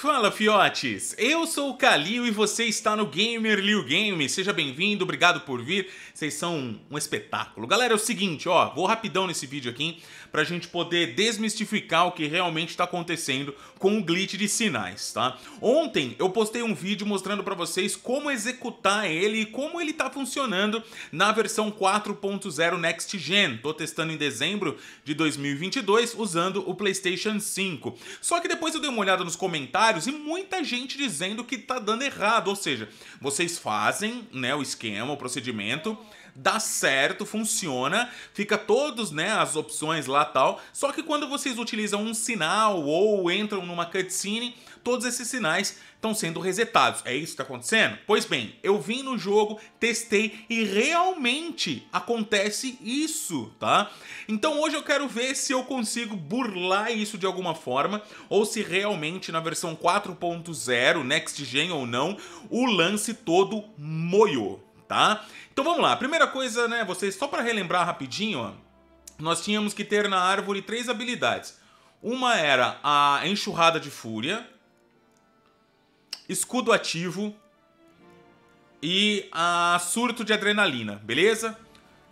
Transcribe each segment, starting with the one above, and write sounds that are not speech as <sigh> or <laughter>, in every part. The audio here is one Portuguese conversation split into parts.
Fala fiotes, eu sou o Kalil e você está no Gamer Liu Game. Seja bem-vindo, obrigado por vir. Vocês são um espetáculo. Galera, é o seguinte, ó, vou rapidão nesse vídeo aqui pra gente poder desmistificar o que realmente está acontecendo com o glitch de sinais, tá? Ontem eu postei um vídeo mostrando para vocês como executar ele e como ele tá funcionando na versão 4.0 Next Gen. Tô testando em dezembro de 2022 usando o PlayStation 5. Só que depois eu dei uma olhada nos comentários comentários e muita gente dizendo que tá dando errado, ou seja, vocês fazem, né, o esquema, o procedimento, dá certo, funciona, fica todos, né, as opções lá tal. Só que quando vocês utilizam um sinal ou entram numa cutscene, todos esses sinais estão sendo resetados. É isso que está acontecendo? Pois bem, eu vim no jogo, testei e realmente acontece isso, tá? Então hoje eu quero ver se eu consigo burlar isso de alguma forma ou se realmente na versão 4.0, Next Gen ou não, o lance todo moiou, tá? Então vamos lá. Primeira coisa, né, vocês só para relembrar rapidinho, ó, nós tínhamos que ter na árvore três habilidades. Uma era a enxurrada de fúria, escudo ativo e a ah, surto de adrenalina, beleza?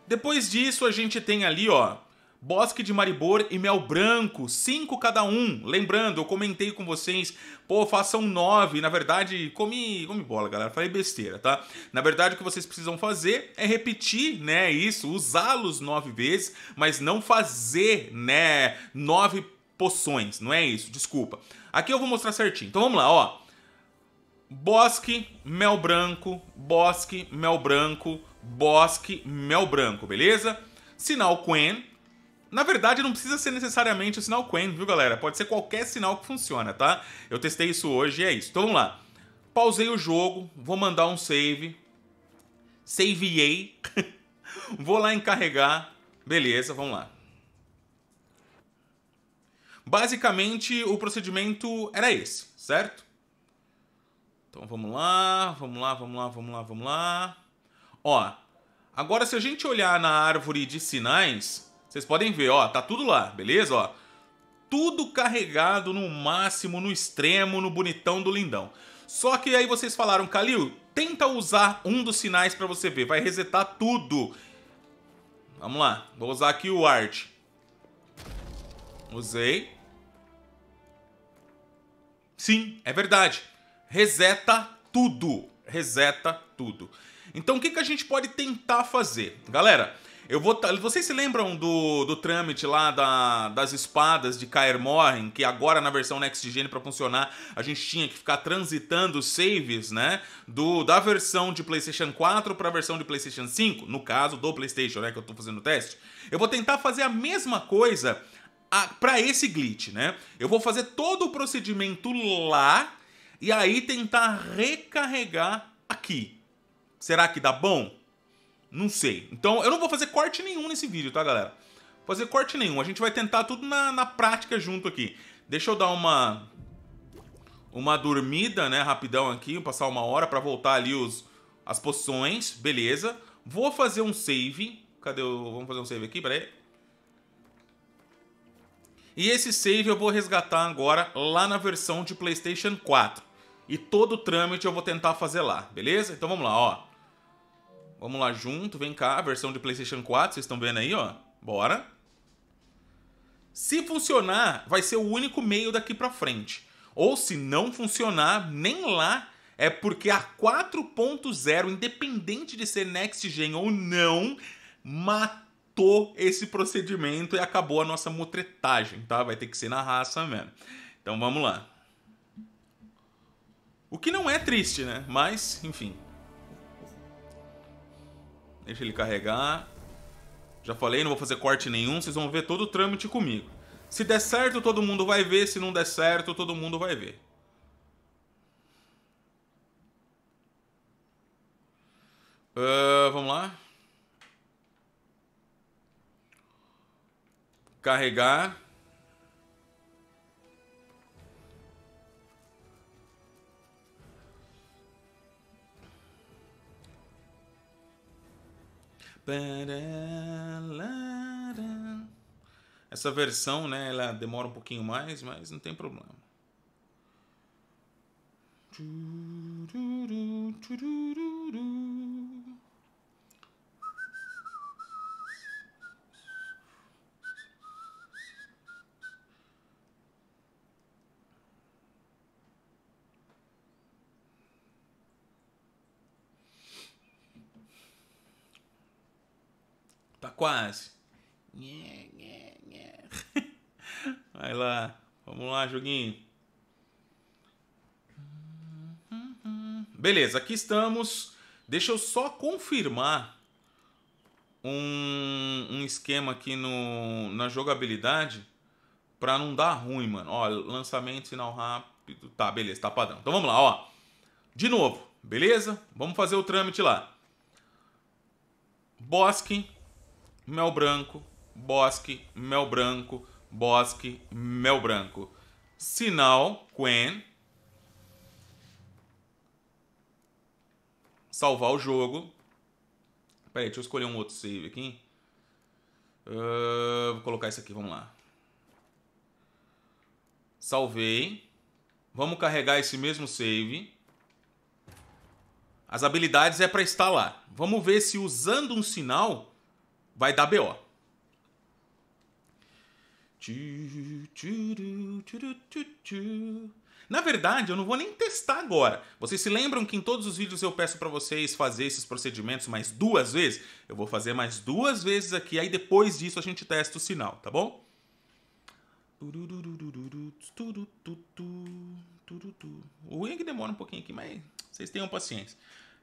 Depois disso a gente tem ali, ó, Bosque de Maribor e Mel Branco, cinco cada um. Lembrando, eu comentei com vocês, pô, façam nove. Na verdade, comi, comi bola, galera, falei besteira, tá? Na verdade, o que vocês precisam fazer é repetir, né, isso, usá-los nove vezes, mas não fazer, né, Nove poções, não é isso, desculpa. Aqui eu vou mostrar certinho. Então vamos lá, ó. Bosque, mel branco, bosque, mel branco, bosque, mel branco, beleza? Sinal Quen. Na verdade, não precisa ser necessariamente o sinal Quen, viu, galera? Pode ser qualquer sinal que funciona, tá? Eu testei isso hoje e é isso. Então vamos lá. Pausei o jogo, vou mandar um save. Saveei. <laughs> vou lá encarregar. Beleza, vamos lá. Basicamente, o procedimento era esse, certo? Então vamos lá, vamos lá, vamos lá, vamos lá, vamos lá. Ó, agora se a gente olhar na árvore de sinais, vocês podem ver, ó, tá tudo lá, beleza? Ó, tudo carregado no máximo, no extremo, no bonitão do lindão. Só que aí vocês falaram, Calil, tenta usar um dos sinais para você ver, vai resetar tudo. Vamos lá, vou usar aqui o Art. Usei. Sim, é verdade reseta tudo. Reseta tudo. Então o que, que a gente pode tentar fazer? Galera, eu vou. Vocês se lembram do, do trâmite lá da, das espadas de Kaer Morhen, que agora na versão Next Gen para funcionar, a gente tinha que ficar transitando saves, né? Do, da versão de PlayStation 4 para a versão de PlayStation 5, no caso do PlayStation, né, que eu estou fazendo o teste. Eu vou tentar fazer a mesma coisa para esse glitch, né? Eu vou fazer todo o procedimento lá e aí tentar recarregar aqui. Será que dá bom? Não sei. Então eu não vou fazer corte nenhum nesse vídeo, tá, galera? Vou fazer corte nenhum. A gente vai tentar tudo na, na prática junto aqui. Deixa eu dar uma uma dormida, né, rapidão aqui, passar uma hora para voltar ali os as poções, beleza? Vou fazer um save. Cadê o vamos fazer um save aqui, peraí. E esse save eu vou resgatar agora lá na versão de PlayStation 4 e todo o trâmite eu vou tentar fazer lá, beleza? Então vamos lá, ó. Vamos lá junto, vem cá, versão de PlayStation 4, vocês estão vendo aí, ó. Bora. Se funcionar, vai ser o único meio daqui para frente. Ou se não funcionar, nem lá é porque a 4.0, independente de ser next gen ou não, matou esse procedimento e acabou a nossa mutretagem, tá? Vai ter que ser na raça mesmo. Então vamos lá. O que não é triste, né? Mas, enfim. Deixa ele carregar. Já falei, não vou fazer corte nenhum, vocês vão ver todo o trâmite comigo. Se der certo, todo mundo vai ver, se não der certo, todo mundo vai ver. Uh, vamos lá. Carregar. Essa versão, né, ela demora um pouquinho mais, mas não tem problema. Quase. <laughs> Vai lá. Vamos lá, joguinho. Beleza, aqui estamos. Deixa eu só confirmar um, um esquema aqui no, na jogabilidade para não dar ruim, mano. Ó, lançamento, sinal rápido. Tá, beleza, tá padrão. Então vamos lá, ó. De novo, beleza? Vamos fazer o trâmite lá. Bosque, mel branco, bosque, mel branco, bosque, mel branco. Sinal, Quen. Salvar o jogo. Peraí, deixa eu escolher um outro save aqui. Uh, vou colocar isso aqui, vamos lá. Salvei. Vamos carregar esse mesmo save. As habilidades é para instalar. Vamos ver se usando um sinal vai dar BO. Na verdade, eu não vou nem testar agora. Vocês se lembram que em todos os vídeos eu peço para vocês fazer esses procedimentos mais duas vezes? Eu vou fazer mais duas vezes aqui, aí depois disso a gente testa o sinal, tá bom? O Wing demora um pouquinho aqui, mas vocês tenham paciência.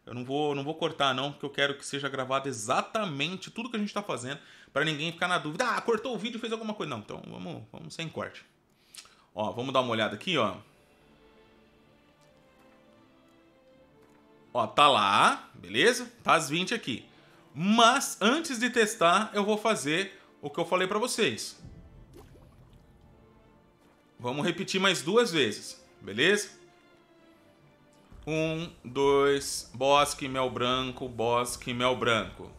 Eu não vou, não vou cortar, não, porque eu quero que seja gravado exatamente tudo que a gente está fazendo, para ninguém ficar na dúvida. Ah, cortou o vídeo, fez alguma coisa. Não, então vamos, vamos sem corte. Ó, vamos dar uma olhada aqui, ó. Ó, tá lá, beleza? Tá as 20 aqui. Mas, antes de testar, eu vou fazer o que eu falei para vocês. Vamos repetir mais duas vezes, beleza? Um, dois, bosque, mel branco, bosque, mel branco.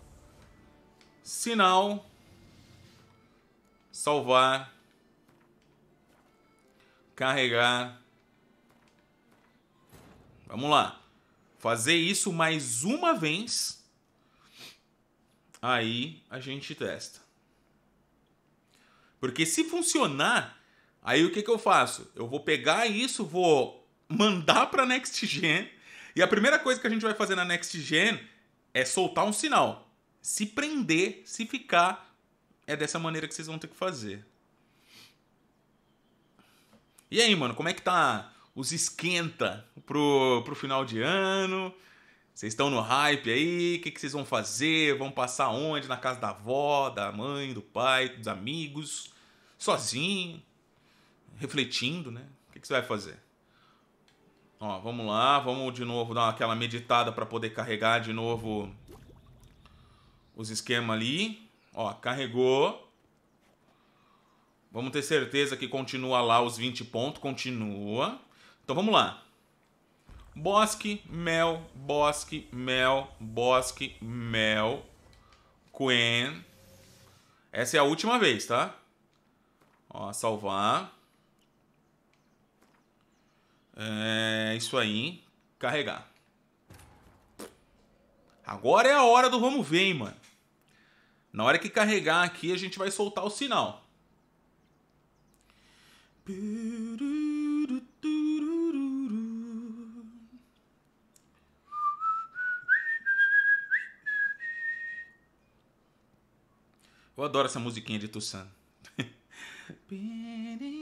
Sinal. Salvar. Carregar. Vamos lá. Fazer isso mais uma vez. Aí a gente testa. Porque se funcionar, aí o que, que eu faço? Eu vou pegar isso, vou mandar para Next Gen. E a primeira coisa que a gente vai fazer na Next Gen é soltar um sinal. Se prender, se ficar, é dessa maneira que vocês vão ter que fazer. E aí, mano, como é que tá os esquenta pro, pro final de ano? Vocês estão no hype aí? O que, que vocês vão fazer? Vão passar onde? Na casa da avó, da mãe, do pai, dos amigos? Sozinho? Refletindo, né? O que, que você vai fazer? Ó, vamos lá, vamos de novo dar aquela meditada para poder carregar de novo os esquemas ali. Ó, carregou. Vamos ter certeza que continua lá os 20 pontos, continua. Então vamos lá. Bosque, mel, bosque, mel, bosque, mel, queen Essa é a última vez, tá? Ó, salvar. É isso aí, hein? Carregar. Agora é a hora do vamos ver, hein, mano. Na hora que carregar aqui, a gente vai soltar o sinal. Eu adoro essa musiquinha de Tussan. <laughs>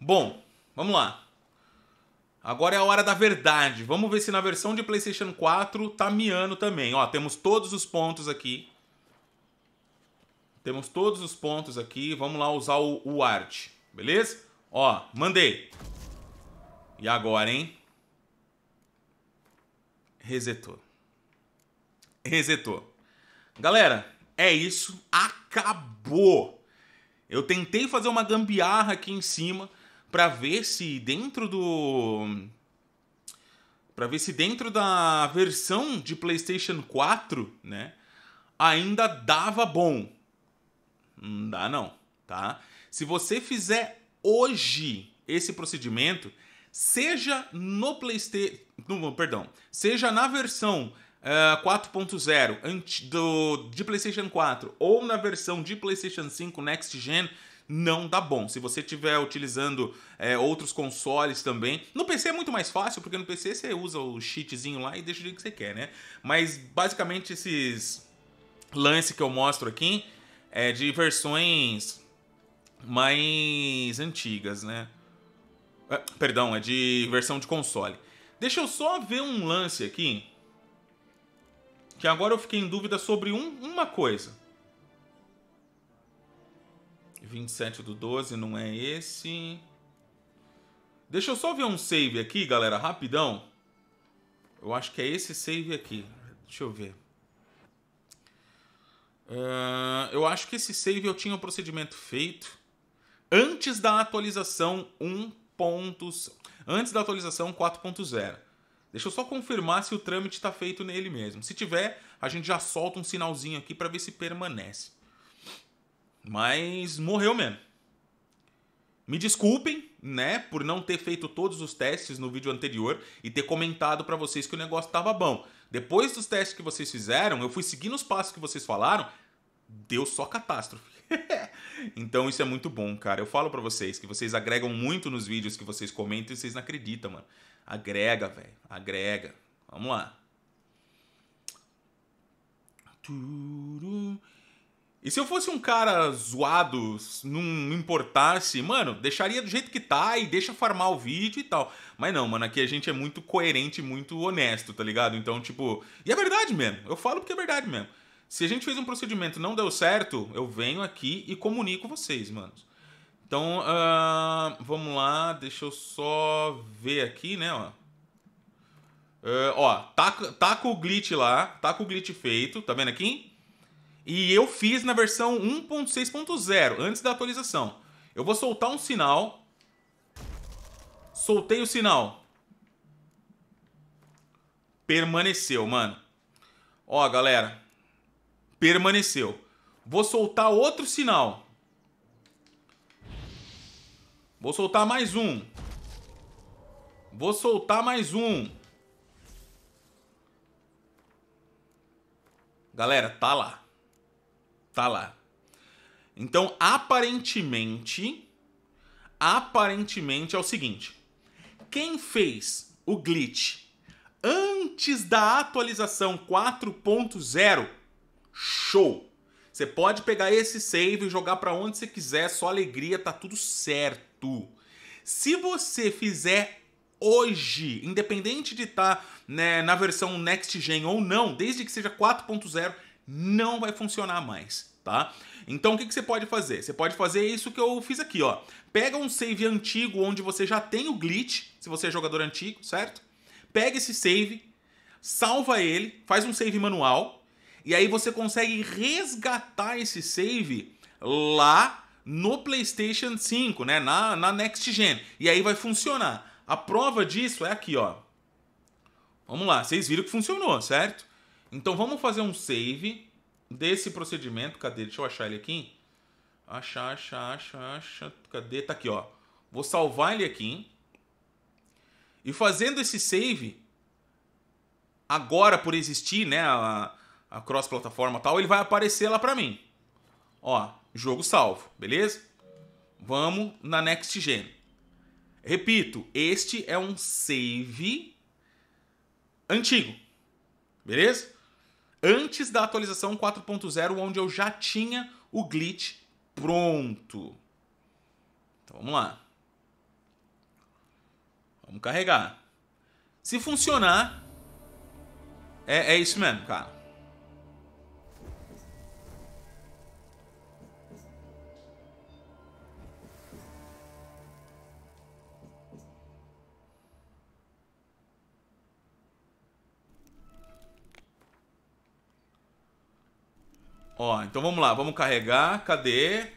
Bom, vamos lá. Agora é a hora da verdade. Vamos ver se na versão de PlayStation 4 tá miando também. Ó, temos todos os pontos aqui. Temos todos os pontos aqui. Vamos lá usar o, o Beleza? Ó, mandei. E agora, hein? Resetou. Resetou. Galera, é isso. Acabou. Eu tentei fazer uma gambiarra aqui em cima para ver se dentro do para ver se dentro da versão de PlayStation 4, né, ainda dava bom. Não dá não, tá? Se você fizer hoje esse procedimento, seja no PlayStation, perdão, seja na versão uh, eh, 4.0 do de PlayStation 4 ou na versão de PlayStation 5 Next Gen, não dá bom. Se você estiver utilizando é, outros consoles também. No PC é muito mais fácil, porque no PC você usa o cheatzinho lá e deixa o jeito que você quer, né? Mas basicamente esses lances que eu mostro aqui é, de versões mais antigas, né? É, perdão, é de versão de console. Deixa eu só ver um lance aqui. Que agora eu fiquei em dúvida sobre um, uma coisa. 27 do 12 não é esse. Deixa eu só ver um save aqui, galera, rapidão. Eu acho que é esse save aqui. Deixa eu ver. Ah, eu acho que esse save eu tinha o um procedimento feito antes da atualização 1. antes da atualização 4.0. Deixa eu só confirmar se o trâmite está feito nele mesmo. Se tiver, a gente já solta um sinalzinho aqui para ver se permanece. Mas morreu mesmo. Me desculpem, né, por não ter feito todos os testes no vídeo anterior e ter comentado para vocês que o negócio estava bom. Depois dos testes que vocês fizeram, eu fui seguindo os passos que vocês falaram, deu só catástrofe. <laughs> então isso é muito bom, cara. Eu falo para vocês que vocês agregam muito nos vídeos que vocês comentam e vocês não acreditam, mano. Agrega, velho. Agrega. Vamos lá. E se eu fosse um cara zoado, não importasse, mano, deixaria do jeito que tá e deixa farmar o vídeo e tal. Mas não, mano, aqui a gente é muito coerente, muito honesto, tá ligado? Então, tipo, e é verdade mesmo. Eu falo porque é verdade mesmo. Se a gente fez um procedimento e não deu certo, eu venho aqui e comunico vocês, mano. Então, uh, vamos lá, deixa eu só ver aqui, né, ó. Uh, ó, taca, taca o glitch lá, taca o glitch feito, tá vendo aqui? E eu fiz na versão 1.6.0, antes da atualização. Eu vou soltar um sinal. Soltei o sinal. Permaneceu, mano. Ó, galera. Permaneceu. Vou soltar outro sinal. Vou soltar mais um. Vou soltar mais um. Galera, tá lá. Tá lá. Então, aparentemente, aparentemente é o seguinte: quem fez o glitch antes da atualização 4.0, show. Você pode pegar esse save e jogar para onde você quiser, só alegria, tá tudo certo. Se você fizer hoje, independente de estar tá, né, na versão next gen ou não, desde que seja 4.0, não vai funcionar mais. Tá? Então o que, que, você pode fazer? Você pode fazer isso que eu fiz aqui, ó. Pega um save antigo onde você já tem o glitch, se você é jogador antigo, certo? Pega esse save, salva ele, faz um save manual e aí você consegue resgatar esse save lá no PlayStation 5, né? Na, na Next Gen. E aí vai funcionar. A prova disso é aqui, ó. Vamos lá, vocês viram que funcionou, certo? Então vamos fazer um save desse procedimento. Cadê? Deixa eu achar ele aqui. Achar, achar, achar, achar. Cadê? Tá aqui, ó. Vou salvar ele aqui. E fazendo esse save, agora por existir, né, a, a cross-plataforma tal, ele vai aparecer lá para mim. Ó, jogo salvo, beleza? Vamos na Next Gen. Repito, este é um save antigo, beleza? antes da atualização 4.0, onde eu já tinha o glitch pronto. Então vamos lá. Vamos carregar. Se funcionar, é, é isso mesmo, cara. Ó, então vamos lá, vamos carregar. Cadê?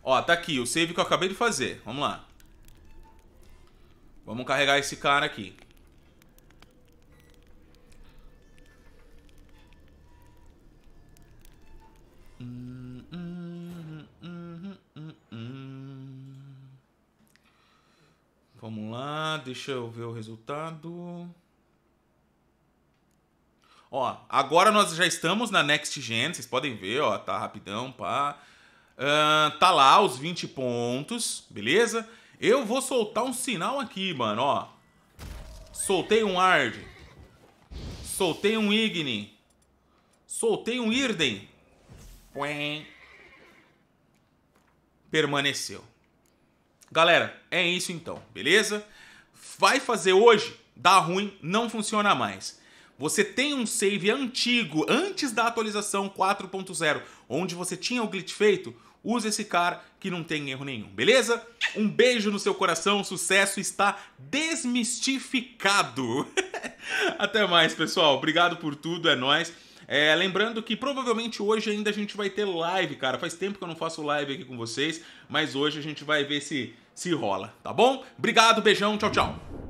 Ó, tá aqui o save que eu acabei de fazer. Vamos lá. Vamos carregar esse cara aqui. Vamos lá, deixa eu ver o resultado. Ó, agora nós já estamos na Next Gen, vocês podem ver, ó, tá rapidão, pá. Uh, tá lá os 20 pontos, beleza? Eu vou soltar um sinal aqui, mano, ó. Soltei um Ard. Soltei um Igni. Soltei um Irden. Puém. Permaneceu. Galera, é isso então, beleza? Vai fazer hoje, dá ruim, não funciona mais você tem um save antigo, antes da atualização 4.0, onde você tinha o glitch feito, use esse cara que não tem erro nenhum, beleza? Um beijo no seu coração, sucesso está desmistificado. <laughs> Até mais, pessoal. Obrigado por tudo, é nós. É, lembrando que provavelmente hoje ainda a gente vai ter live, cara. Faz tempo que eu não faço live aqui com vocês, mas hoje a gente vai ver se se rola, tá bom? Obrigado, beijão, tchau, tchau.